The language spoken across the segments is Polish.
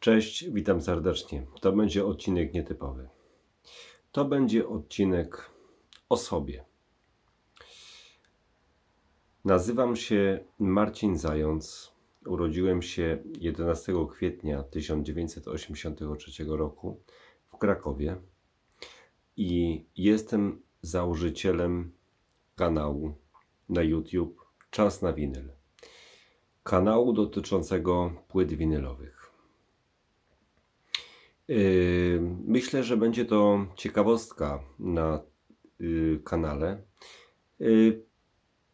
Cześć, witam serdecznie. To będzie odcinek nietypowy. To będzie odcinek o sobie. Nazywam się Marcin Zając. Urodziłem się 11 kwietnia 1983 roku w Krakowie i jestem założycielem kanału na YouTube Czas na winyl. Kanału dotyczącego płyt winylowych. Yy, myślę, że będzie to ciekawostka na yy, kanale. Yy,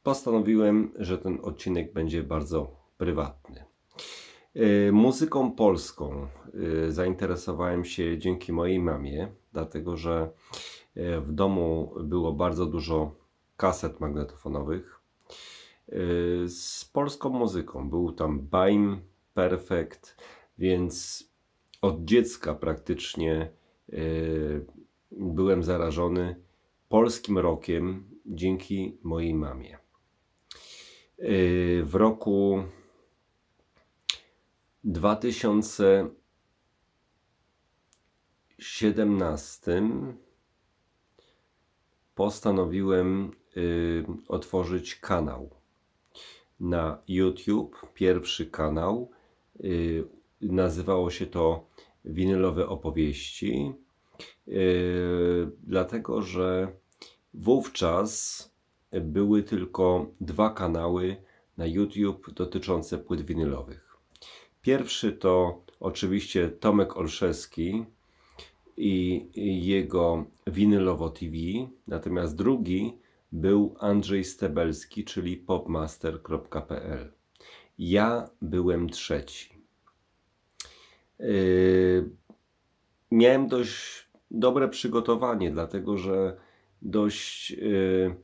postanowiłem, że ten odcinek będzie bardzo prywatny. Muzyką polską zainteresowałem się dzięki mojej mamie, dlatego że w domu było bardzo dużo kaset magnetofonowych z polską muzyką. Był tam Baim, Perfect, więc od dziecka praktycznie e, byłem zarażony polskim rokiem dzięki mojej mamie. E, w roku 2017 postanowiłem y, otworzyć kanał na YouTube, pierwszy kanał y, Nazywało się to winylowe opowieści, e, dlatego że wówczas były tylko dwa kanały na YouTube dotyczące płyt winylowych. Pierwszy to oczywiście Tomek Olszewski i jego winylowo TV, natomiast drugi był Andrzej Stebelski, czyli popmaster.pl. Ja byłem trzeci. Yy, miałem dość dobre przygotowanie, dlatego że dość yy,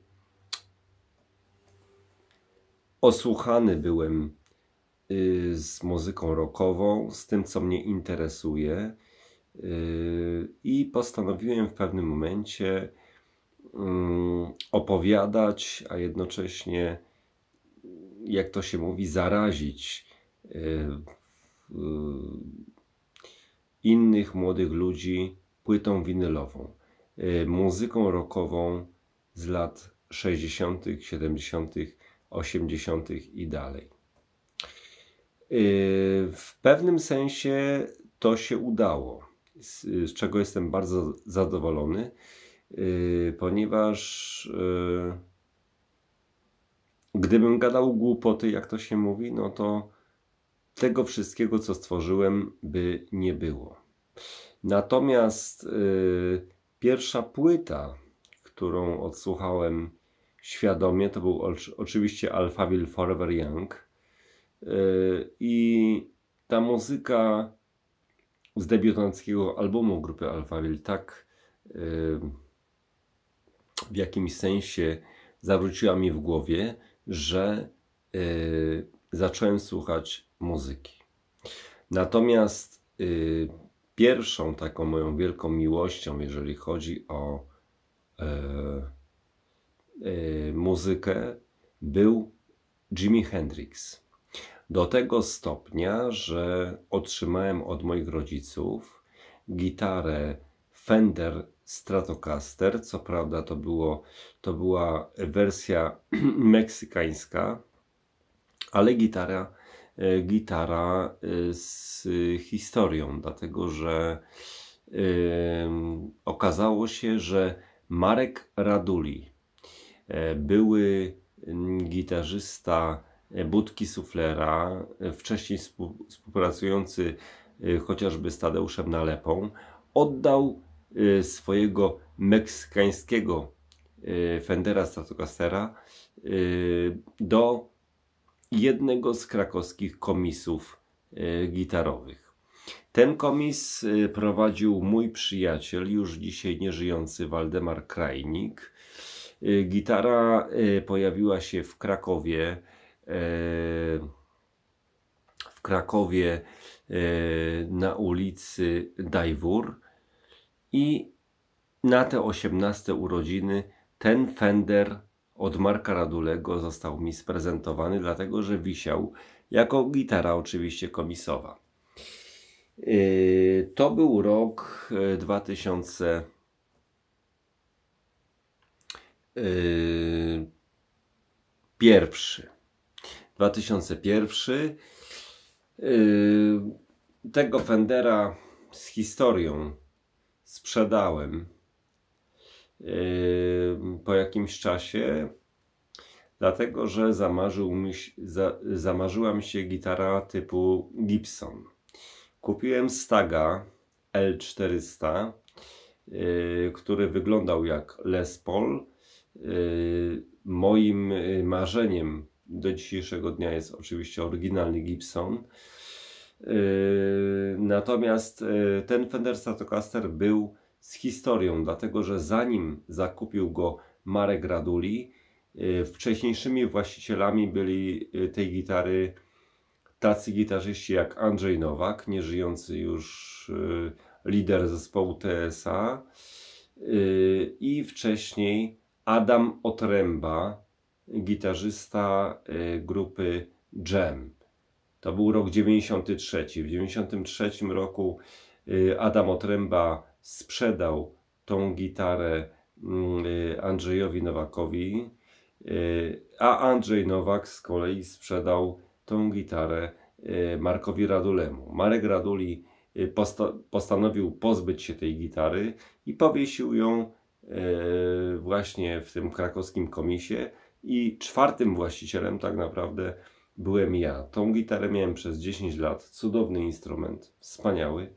osłuchany byłem yy, z muzyką rockową, z tym co mnie interesuje i postanowiłem w pewnym momencie opowiadać, a jednocześnie jak to się mówi, zarazić innych młodych ludzi płytą winylową, e, muzyką rockową z lat 60., 70., 80. i dalej. E, w pewnym sensie to się udało, z czego jestem bardzo zadowolony, e, ponieważ gdybym gadał głupoty, jak to się mówi, no to tego wszystkiego, co stworzyłem, by nie było. Natomiast yy, pierwsza płyta, którą odsłuchałem świadomie, to był oczywiście Alphaville Forever Young. Yy, I ta muzyka z debiutanckiego albumu grupy Alphaville tak yy, w jakimś sensie zawróciła mi w głowie, że y, zacząłem słuchać muzyki. Natomiast y, pierwszą taką moją wielką miłością, jeżeli chodzi o y, y, muzykę, był Jimi Hendrix. Do tego stopnia, że otrzymałem od moich rodziców gitarę Fender Stratocaster. Co prawda to, było, to była wersja meksykańska, ale gitara E, gitara e, z historią, dlatego że okazało się, że Marek Raduli, e, były gitarzysta Budki Suflera, wcześniej współpracujący chociażby z Tadeuszem Nalepą, oddał swojego meksykańskiego Fendera Stratocastera do jednego z krakowskich komisów e, gitarowych. Ten komis e, prowadził mój przyjaciel, już dzisiaj nieżyjący Waldemar Krajnik. E, gitara pojawiła się w Krakowie w Krakowie na ulicy Dajwur i na te 18 urodziny ten Fender od Marka Radulego został mi sprezentowany, dlatego że wisiał jako gitara oczywiście komisowa. Yy, to był rok 2000. Yy, yy, pierwszy. 2001. Tego Fendera z historią sprzedałem Yy, po jakimś czasie, dlatego że zamarzył mi, za, zamarzyła mi się gitara typu Gibson. Kupiłem Staga L400, yy, który wyglądał jak Les Paul. Yy, moim marzeniem do dzisiejszego dnia jest oczywiście oryginalny Gibson. Natomiast ten Fender Stratocaster był z historią, dlatego że zanim zakupił go Marek Raduli, y, wcześniejszymi właścicielami byli y, tej gitary tacy gitarzyści jak Andrzej Nowak, nieżyjący już y, lider zespołu TSA i wcześniej Adam Otręba, gitarzysta grupy Jam. To był rok 93. W 93 roku Adam Otręba sprzedał tą gitarę mm, y, Andrzejowi Nowakowi, y, a Andrzej Nowak z kolei sprzedał tą gitarę y, Markowi Radulemu. Marek Raduli postanowił pozbyć się tej gitary i powiesił ją właśnie w tym krakowskim komisie i czwartym właścicielem tak naprawdę byłem ja. Tą gitarę miałem przez 10 lat, cudowny instrument, wspaniały.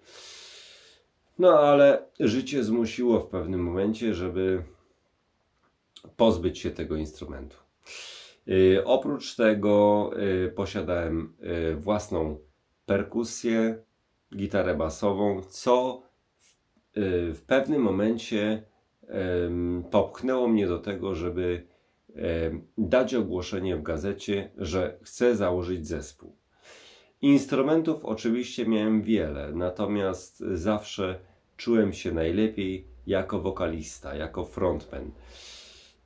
No ale życie zmusiło w pewnym momencie, żeby pozbyć się tego instrumentu. Y, oprócz tego y, posiadałem y, własną perkusję, gitarę basową, co w pewnym momencie popchnęło mnie do tego, żeby dać ogłoszenie w gazecie, że chcę założyć zespół. Instrumentów oczywiście miałem wiele, natomiast zawsze czułem się najlepiej jako wokalista, jako frontman.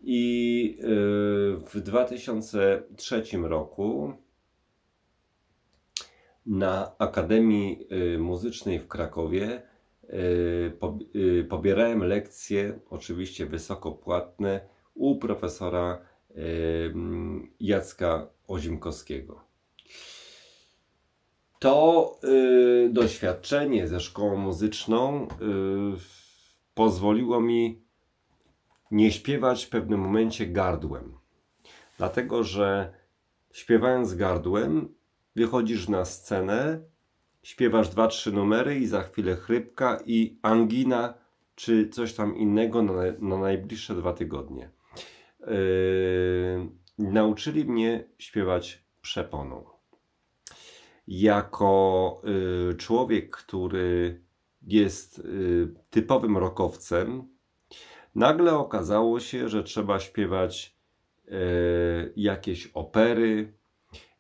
I y, w 2003 roku na Akademii y, Muzycznej w Krakowie y, pobierałem lekcje, oczywiście wysoko płatne, u profesora mm, Jacka Ozimkowskiego to y, doświadczenie ze szkołą muzyczną y, pozwoliło mi nie śpiewać w pewnym momencie gardłem. Dlatego, że śpiewając gardłem, wychodzisz na scenę, śpiewasz dwa, trzy numery i za chwilę chrypka i angina, czy coś tam innego na, na najbliższe dwa tygodnie. Yy, nauczyli mnie śpiewać przeponą jako y, człowiek, który jest y, typowym rokowcem, nagle okazało się, że trzeba śpiewać y, jakieś opery,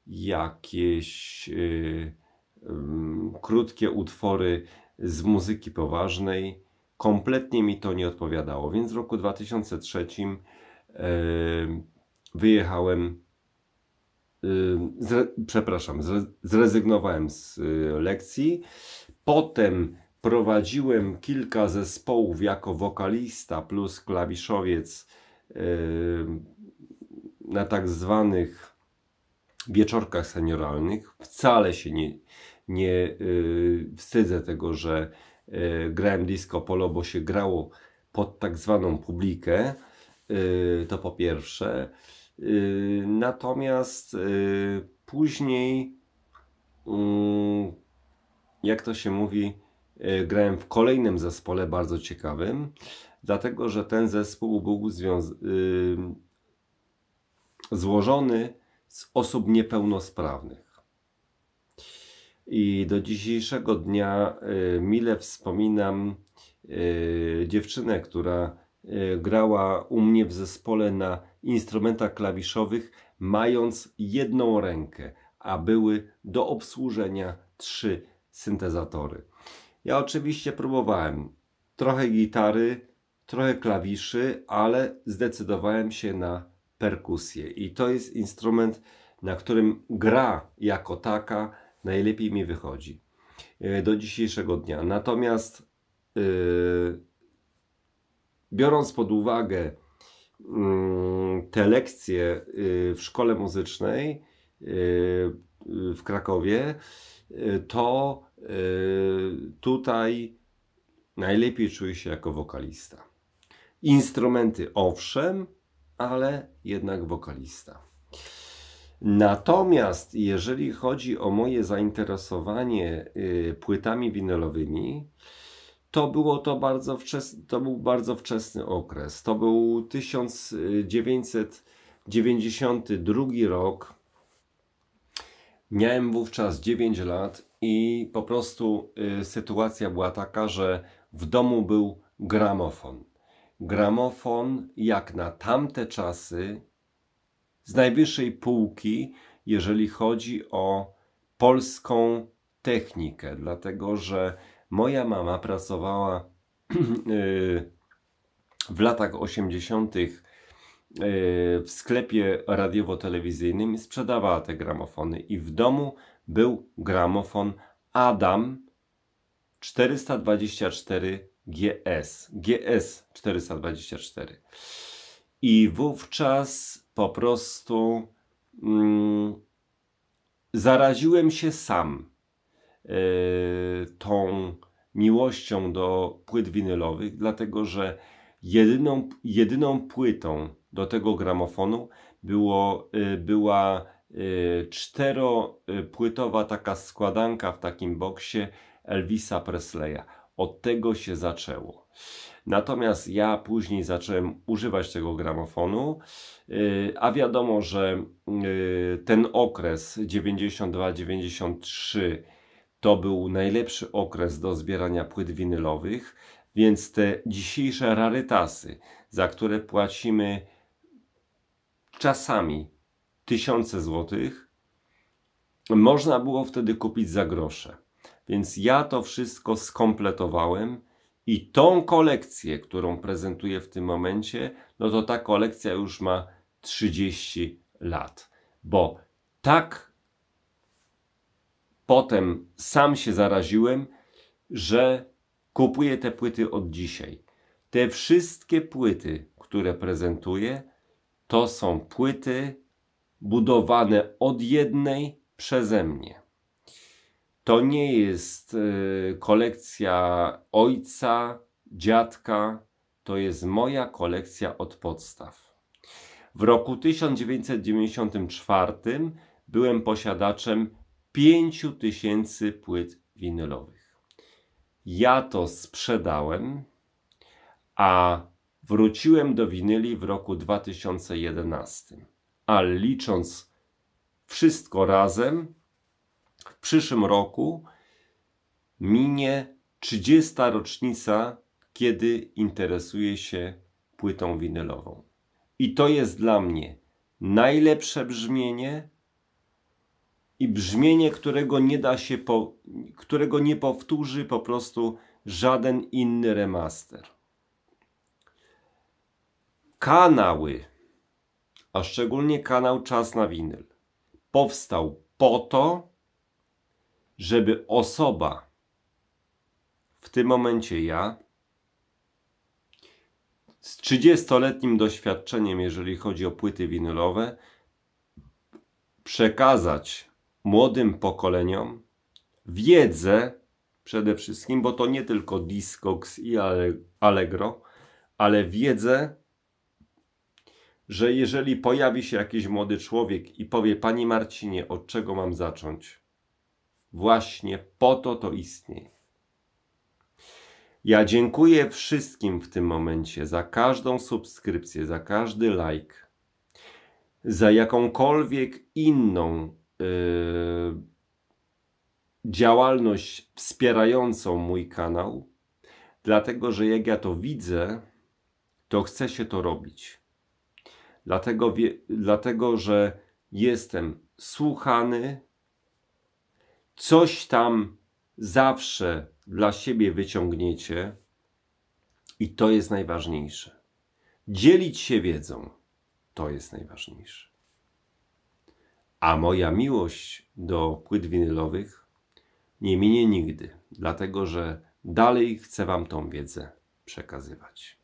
jakieś y, mm, krótkie utwory z muzyki poważnej. Kompletnie mi to nie odpowiadało, więc w roku 2003 y, wyjechałem Y, zre, przepraszam, zrezygnowałem z y, lekcji. Potem prowadziłem kilka zespołów jako wokalista plus klawiszowiec y, na tak zwanych wieczorkach senioralnych. Wcale się nie, nie wstydzę tego, że grałem disco polo, bo się grało pod tak zwaną publikę. To po pierwsze. Yy, natomiast yy, później, yy, jak to się mówi, grałem w kolejnym zespole bardzo ciekawym, dlatego że ten zespół był złożony z osób niepełnosprawnych. I do dzisiejszego dnia mile wspominam dziewczynę, która E, grała u mnie w zespole na instrumentach klawiszowych, mając jedną rękę, a były do obsłużenia trzy syntezatory. Ja oczywiście próbowałem trochę gitary, trochę klawiszy, ale zdecydowałem się na perkusję. I to jest instrument, na którym gra jako taka najlepiej mi wychodzi e, do dzisiejszego dnia. Natomiast yy, biorąc pod uwagę mm, te lekcje y, w szkole muzycznej y, w Krakowie, y, to tutaj najlepiej czuję się jako wokalista. Instrumenty owszem, ale jednak wokalista. Natomiast jeżeli chodzi o moje zainteresowanie płytami winylowymi, to było to bardzo wczesny, to był bardzo wczesny okres. To był 1992 rok. Miałem wówczas 9 lat i po prostu y, sytuacja była taka, że w domu był gramofon. Gramofon, jak na tamte czasy, z najwyższej półki, jeżeli chodzi o polską technikę, dlatego że Moja mama pracowała y, w latach 80. Y, w sklepie radiowo-telewizyjnym i sprzedawała te gramofony. I w domu był gramofon Adam 424 GS. GS 424. I wówczas po prostu mm, zaraziłem się sam Y, tą miłością do płyt winylowych, dlatego że jedyną, jedyną płytą do tego gramofonu było, y, była y, czteropłytowa taka składanka w takim boksie Elvisa Presleya. Od tego się zaczęło. Natomiast ja później zacząłem używać tego gramofonu, a wiadomo, że ten okres 92-93 to był najlepszy okres do zbierania płyt winylowych, więc te dzisiejsze rarytasy, za które płacimy czasami tysiące złotych, można było wtedy kupić za grosze. Więc ja to wszystko skompletowałem i tą kolekcję, którą prezentuję w tym momencie, no to ta kolekcja już ma 30 lat, bo tak potem sam się zaraziłem, że kupuję te płyty od dzisiaj. Te wszystkie płyty, które prezentuję, to są płyty budowane od jednej przeze mnie. To nie jest e, kolekcja ojca, dziadka, to jest moja kolekcja od podstaw. W roku 1994 byłem posiadaczem tysięcy płyt winylowych. Ja to sprzedałem, a wróciłem do winyli w roku 2011. A licząc wszystko razem, w przyszym roku minie 30. rocznica, kiedy interesuję się płytą winylową. I to jest dla mnie najlepsze brzmienie, i brzmienie, którego nie da się, po, którego nie powtórzy po prostu żaden inny remaster. Kanały, a szczególnie kanał Czas na winyl, powstał po to, żeby osoba, w tym momencie ja, z 30-letnim doświadczeniem, jeżeli chodzi o płyty winylowe, przekazać młodym pokoleniom wiedzę przede wszystkim, bo to nie tylko Discogs i Allegro, ale wiedzę, że jeżeli pojawi się jakiś młody człowiek i powie, Pani Marcinie, od czego mam zacząć? Właśnie po to to istnieje. Ja dziękuję wszystkim w tym momencie za każdą subskrypcję, za każdy like, za jakąkolwiek inną Y, działalność wspierającą mój kanał, dlatego że jak ja to widzę, to chcę się to robić. Dlatego, wie, dlatego że jestem słuchany, coś tam zawsze dla siebie wyciągniecie i to jest najważniejsze. Dzielić się wiedzą to jest najważniejsze. A moja miłość do płyt winylowych nie minie nigdy, dlatego że dalej chcę Wam tą wiedzę przekazywać.